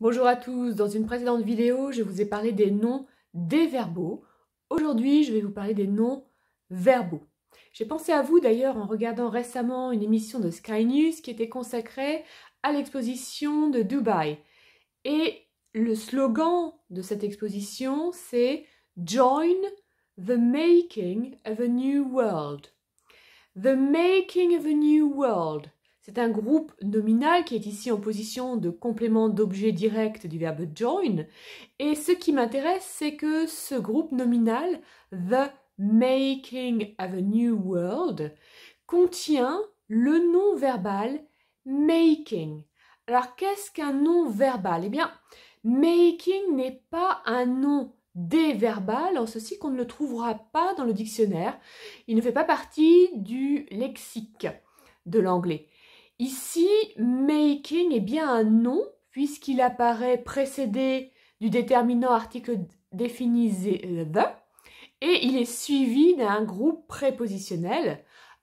Bonjour à tous, dans une précédente vidéo, je vous ai parlé des noms verbaux. Aujourd'hui, je vais vous parler des noms verbaux. J'ai pensé à vous d'ailleurs en regardant récemment une émission de Sky News qui était consacrée à l'exposition de Dubaï. Et le slogan de cette exposition, c'est Join the making of a new world. The making of a new world. C'est un groupe nominal qui est ici en position de complément d'objet direct du verbe join. Et ce qui m'intéresse, c'est que ce groupe nominal, The Making of a New World, contient le nom verbal making. Alors qu'est-ce qu'un nom verbal Eh bien, making n'est pas un nom déverbal en ceci qu'on ne le trouvera pas dans le dictionnaire. Il ne fait pas partie du lexique de l'anglais. Ici, making est bien un nom puisqu'il apparaît précédé du déterminant article défini euh, the et il est suivi d'un groupe prépositionnel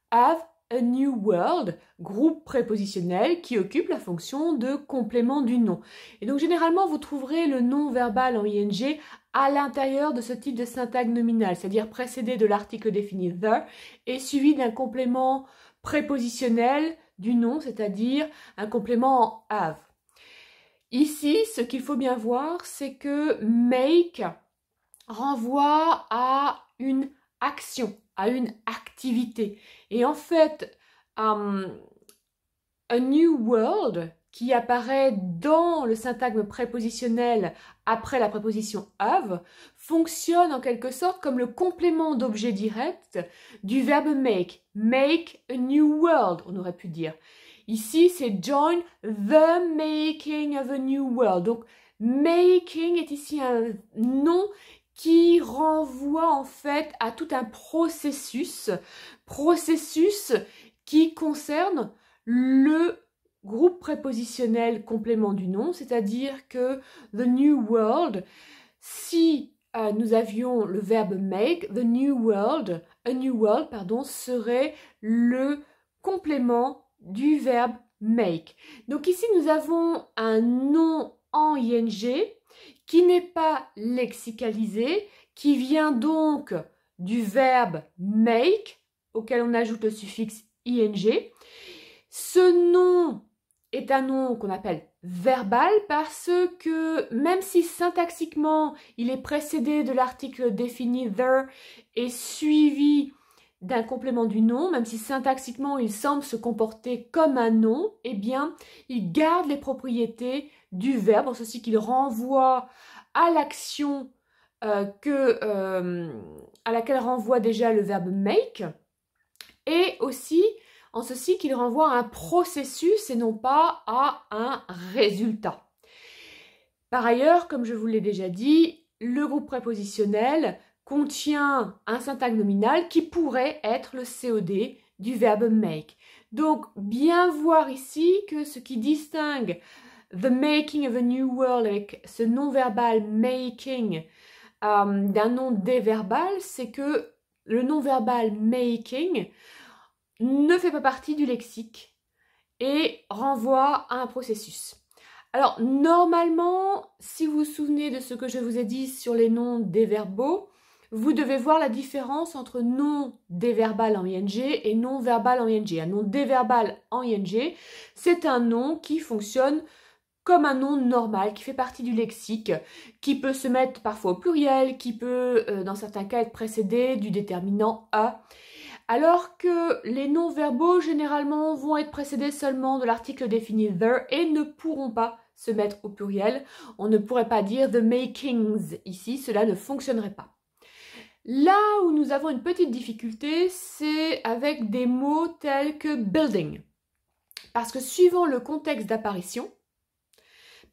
have a new world, groupe prépositionnel qui occupe la fonction de complément du nom. Et donc généralement vous trouverez le nom verbal en ing à l'intérieur de ce type de syntaxe nominal, c'est-à-dire précédé de l'article défini the et suivi d'un complément prépositionnel du nom, c'est-à-dire un complément en have. Ici, ce qu'il faut bien voir, c'est que make renvoie à une action, à une activité. Et en fait, um, a new world, qui apparaît dans le syntagme prépositionnel après la préposition of, fonctionne en quelque sorte comme le complément d'objet direct du verbe make. Make a new world, on aurait pu dire. Ici, c'est join the making of a new world. Donc, making est ici un nom qui renvoie en fait à tout un processus, processus qui concerne le groupe prépositionnel complément du nom, c'est-à-dire que the new world, si euh, nous avions le verbe make, the new world, a new world, pardon, serait le complément du verbe make. Donc ici, nous avons un nom en ing qui n'est pas lexicalisé, qui vient donc du verbe make, auquel on ajoute le suffixe ing. Ce nom est un nom qu'on appelle verbal parce que même si syntaxiquement il est précédé de l'article défini there et suivi d'un complément du nom, même si syntaxiquement il semble se comporter comme un nom, eh bien il garde les propriétés du verbe, en ceci qu'il renvoie à l'action euh, euh, à laquelle renvoie déjà le verbe make et aussi en ceci qu'il renvoie à un processus et non pas à un résultat. Par ailleurs, comme je vous l'ai déjà dit, le groupe prépositionnel contient un syntagme nominal qui pourrait être le COD du verbe make. Donc, bien voir ici que ce qui distingue the making of a new world avec ce non-verbal making euh, d'un nom déverbal, c'est que le non-verbal making ne fait pas partie du lexique et renvoie à un processus. Alors normalement, si vous vous souvenez de ce que je vous ai dit sur les noms déverbaux, vous devez voir la différence entre nom déverbal en ing et non verbal en ing. Un nom déverbal en ing, c'est un nom qui fonctionne comme un nom normal, qui fait partie du lexique, qui peut se mettre parfois au pluriel, qui peut, euh, dans certains cas, être précédé du déterminant a alors que les noms verbaux généralement vont être précédés seulement de l'article défini the et ne pourront pas se mettre au pluriel. On ne pourrait pas dire the makings ici, cela ne fonctionnerait pas. Là où nous avons une petite difficulté, c'est avec des mots tels que building. Parce que suivant le contexte d'apparition,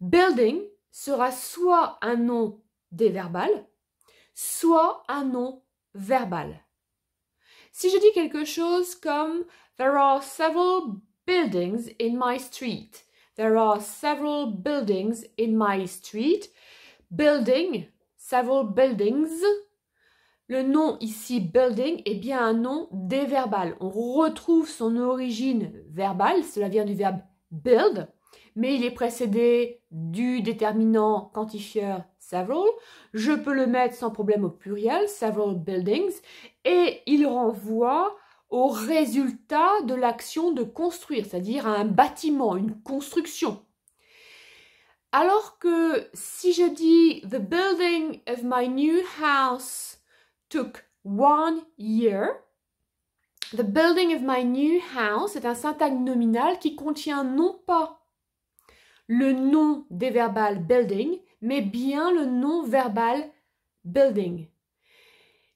building sera soit un nom déverbal, soit un nom verbal. Si je dis quelque chose comme There are several buildings in my street. There are several buildings in my street. Building, several buildings. Le nom ici building est bien un nom déverbal. On retrouve son origine verbale, cela vient du verbe build, mais il est précédé du déterminant quantifieur several. Je peux le mettre sans problème au pluriel, several buildings, et il renvoie au résultat de l'action de construire, c'est-à-dire à un bâtiment, une construction. Alors que si je dis The building of my new house took one year, The building of my new house est un syntagme nominal qui contient non pas le nom des verbales « building, mais bien le nom verbal building.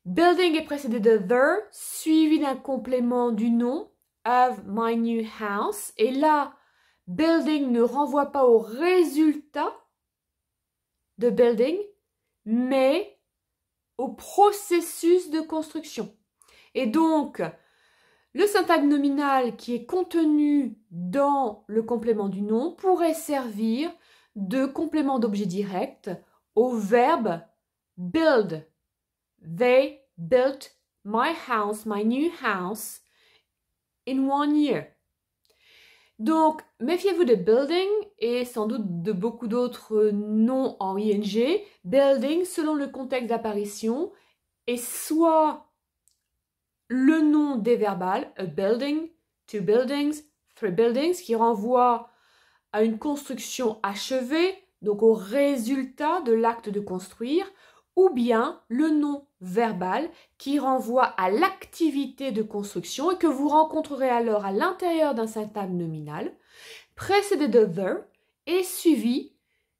Building est précédé de the, suivi d'un complément du nom, of my new house. Et là, building ne renvoie pas au résultat de building, mais au processus de construction. Et donc, le syntagme nominal qui est contenu dans le complément du nom pourrait servir de complément d'objet direct au verbe build. They built my house, my new house in one year. Donc, méfiez-vous de building et sans doute de beaucoup d'autres noms en ing. Building, selon le contexte d'apparition, est soit le nom des verbales, a building, two buildings, three buildings, qui renvoie à une construction achevée, donc au résultat de l'acte de construire, ou bien le nom verbal qui renvoie à l'activité de construction et que vous rencontrerez alors à l'intérieur d'un syntagme nominal, précédé de the et suivi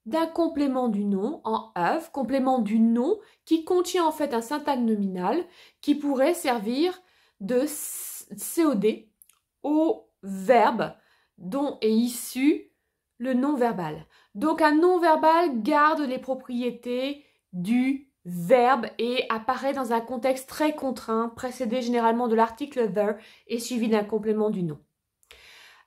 d'un complément du nom en œuvre, complément du nom qui contient en fait un syntagme nominal qui pourrait servir de COD au verbe dont est issu le nom verbal. Donc un nom verbal garde les propriétés du verbe et apparaît dans un contexte très contraint, précédé généralement de l'article the et suivi d'un complément du nom.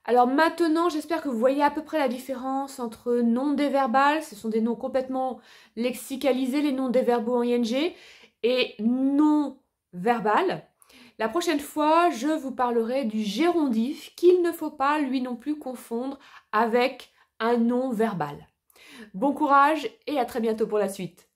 Alors maintenant, j'espère que vous voyez à peu près la différence entre noms déverbal, ce sont des noms complètement lexicalisés, les noms déverbaux en ing, et non verbal. La prochaine fois, je vous parlerai du gérondif qu'il ne faut pas lui non plus confondre avec un nom verbal. Bon courage et à très bientôt pour la suite.